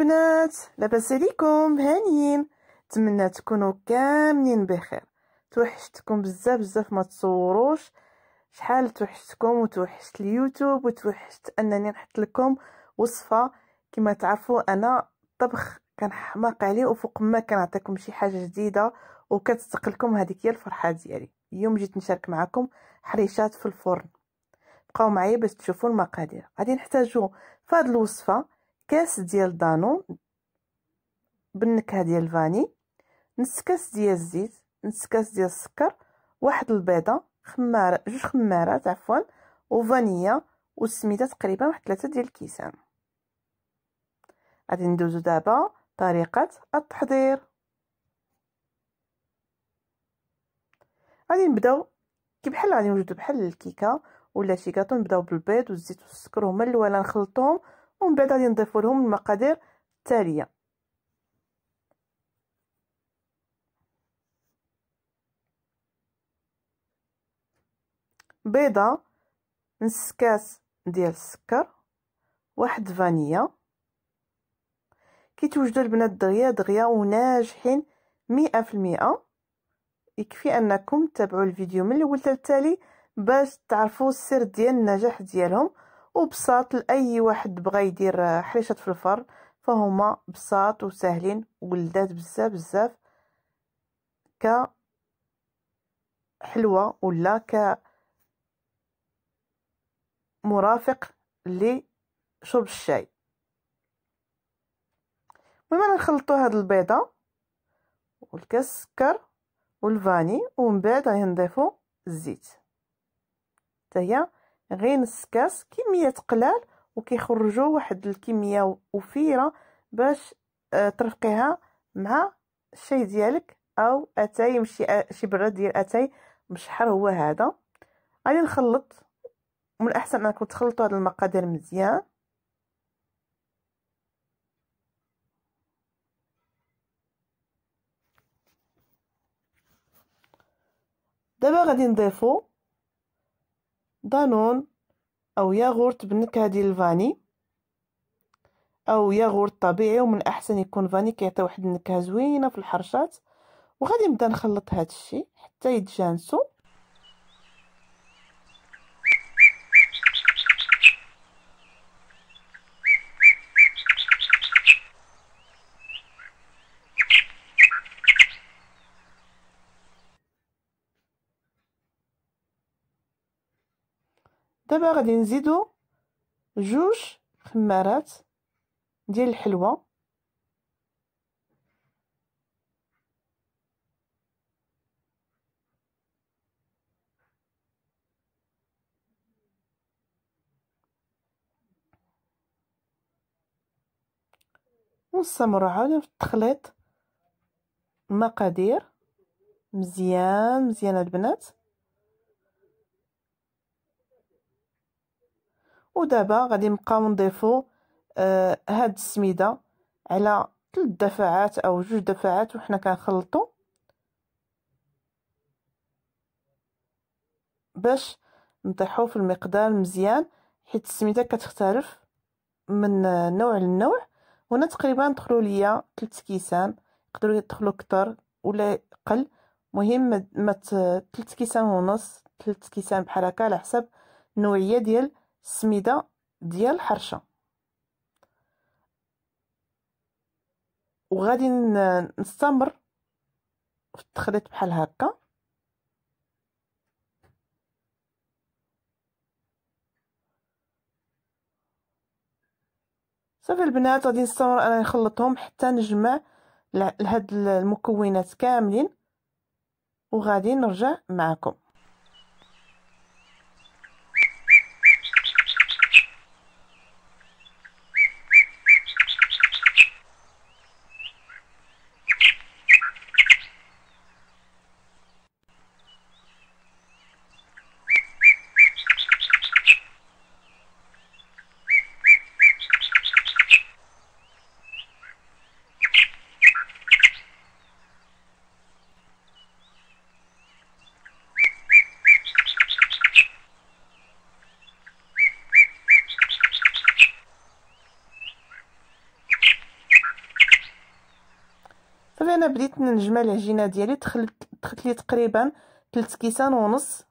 البنات لاباس عليكم هانيين نتمنى تكونوا كاملين بخير توحشتكم بزاف بزاف ما تصوروش شحال توحشتكم وتوحشت اليوتيوب وتوحشت انني نحط لكم وصفه كما تعرفوا انا الطبخ كنحماق عليه وفوق ما كنعطيكم شي حاجه جديده وكتستقلكم هذيك هي الفرحه ديالي اليوم جيت نشارك معكم حريشات في الفرن بقاو معايا باش تشوفوا المقادير غادي نحتاجوا في هذه الوصفه كاس ديال دانون بالنكهه ديال الفاني نص كاس ديال الزيت نص كاس ديال السكر واحد البيضه خماره جوج خمارات عفوا وفانيا والسميده تقريبا واحد ثلاثه ديال الكيسان غادي ندوزو دابا طريقه التحضير غادي نبداو كي بحال غادي نوجدو بحال الكيكه ولا شي كاطو نبداو بالبيض والزيت والسكر هما الاولى نخلطوهم ومن بعد غادي نضيفو لهم المقادير التاليه بيضه نص كاس ديال السكر واحد فانيا كيتوجدوا البنات دغيا دغيا وناجحين مئة في المئة يكفي انكم تتابعوا الفيديو من الاول حتى التالي باش تعرفوا السر ديال النجاح ديالهم وبساط لأي واحد بغا يدير حريشات في الفر فهما بساط وساهلين ولدات بزاف بزاف ك حلوة ولا ك مرافق لشرب الشاي المهم نخلطوا هذه البيضة والكاس السكر والفاني ومن بعد غنضيفو الزيت حتى غير كاس كمية قلال وكيخرجوا واحد الكمية وفيرة باش آه، ترقيها مع الشاي ديالك او اتاي مشي آه، شي براد ديال اتاي مشحر هو هذا غادي نخلط من الاحسن انكم تخلطوا هذه المقادير مزيان دابا غادي نضيفو دانون أو ياغورت بالنكهة ديال الفاني أو ياغورت طبيعي ومن الأحسن يكون فاني كيعطي واحد النكهة زوينة في الحرشات وغادي نبدا نخلط هذا الشيء حتى يتجانسو دابا غادي نزيدو جوج خمارات ديال الحلوى ونستمر عاوتاني في التخليط المقادير مزيان مزيان البنات ودابا غادي نبقاو نضيفو آه هاد السميده على ثلاث دفعات او جوج دفعات وحنا كنخلطو باش نطيحو في المقدار مزيان حيت السميده كتختلف من نوع لنوع هنا تقريبا دخلوا ليا تلت كيسان يقدرو يدخلو كتر ولا قل مهم ما تلت كيسان ونص تلت كيسان بحال هكا على حسب النوعيه ديال السميده ديال الحرشه وغادي نستمر في التخليط بحال هكا صافي البنات غادي نستمر انا نخلطهم حتى نجمع لهاد المكونات كاملين وغادي نرجع معكم صافي انا بديت نجمع العجينه ديالي دخلت دخلت لي تقريبا 3 كيسان ونص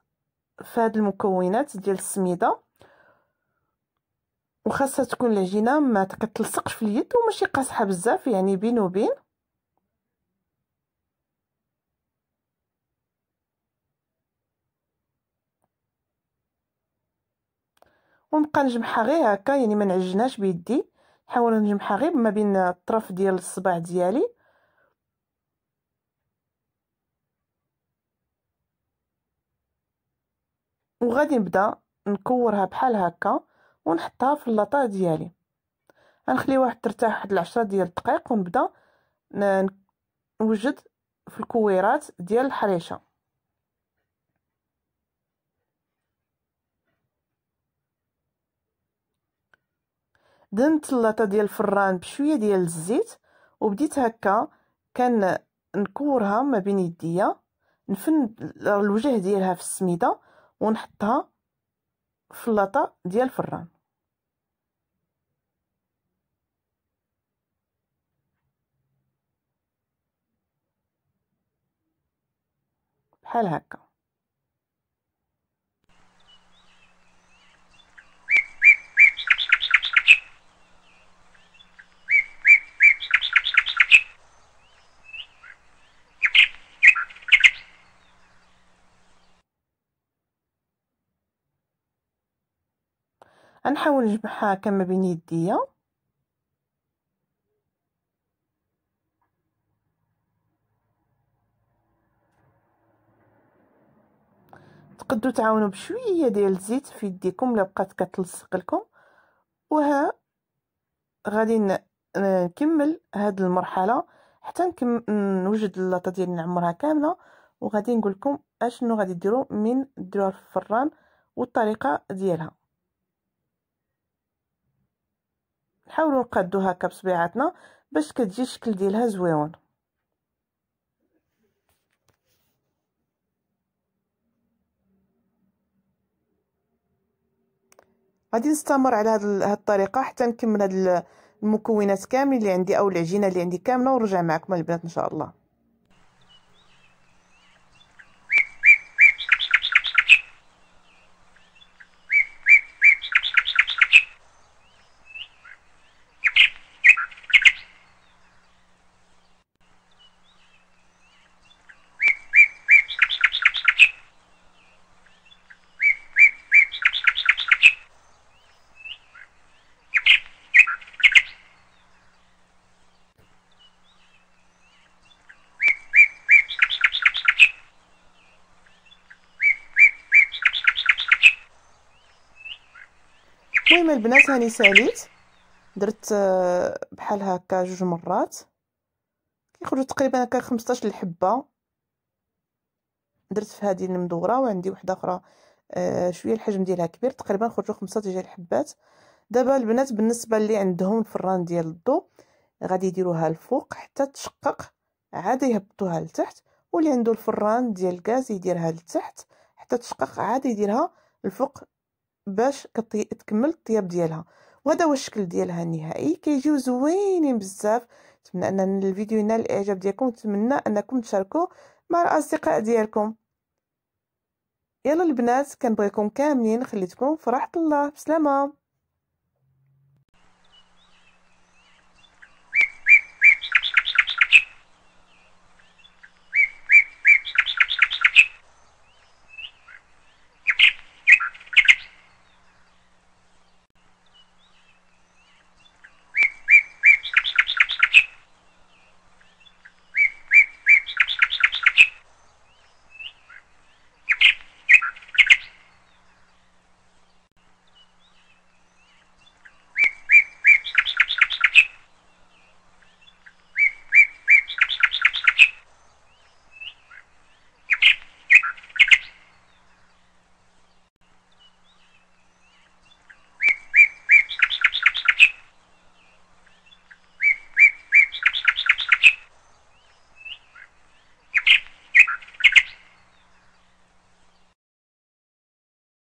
في هاد المكونات ديال السميده وخاصها تكون العجينه ما كتلصقش في اليد وماشي قاصحه بزاف يعني بين وبين ونبقى نجمعها غير هكا يعني ما نعجناش بيدي نحاول نجمعها غير ما بين الطرف ديال الصباع ديالي وغادي نبدا نكورها بحال هكا ونحطها في اللاطا ديالي غنخليوها واحد ترتاح واحد العشرة ديال الدقائق ونبدا نوجد في الكويرات ديال الحريشه دنت اللاطا ديال الفران بشويه ديال الزيت وبديت هكا كان نكورها ما بين يديا نفن الوجه ديالها في السميده ونحطها في اللاطه ديال الفران بحال هكا غنحاول نجمعها كما بين يديا تقدروا تعاونوا بشويه ديال الزيت في يديكم الا بقات كتلصق لكم وها غادي نكمل هاد المرحله حتى نوجد اللاطه ديالي نعمرها كامله وغادي نقول لكم اشنو غادي ديروا من ديروها في الفران والطريقه ديالها نحاولو نقادو هكا بصبيعاتنا باش كتجي الشكل ديالها زويون غادي نستمر على هذه الطريقه حتى نكمل هاد المكونات كاملين اللي عندي او العجينه اللي عندي كامله ونرجع معكم البنات ان شاء الله القايمه البنات هاني ساليت درت آه، بحال هكا جوج مرات كيخرجوا تقريبا هكا 15 الحبه درت في هذه المدوره وعندي وحده اخرى آه، شويه الحجم ديالها كبير تقريبا خرجوا خمسة ديال الحبات دابا البنات بالنسبه اللي عندهم الفران ديال الضو غادي يديروها الفوق حتى تشقق عاد يهبطوها لتحت واللي عنده الفران ديال الغاز يديرها لتحت حتى تشقق عاد يديرها الفوق باش كطي... تكمل الطياب ديالها وهذا هو الشكل ديالها النهائي كيجيو زوينين بزاف نتمنى ان الفيديو ينال الاعجاب ديالكم نتمنى انكم تشاركوا مع الاصدقاء ديالكم يلا البنات كنبغيكم كاملين خليتكم في راحه الله بسلامه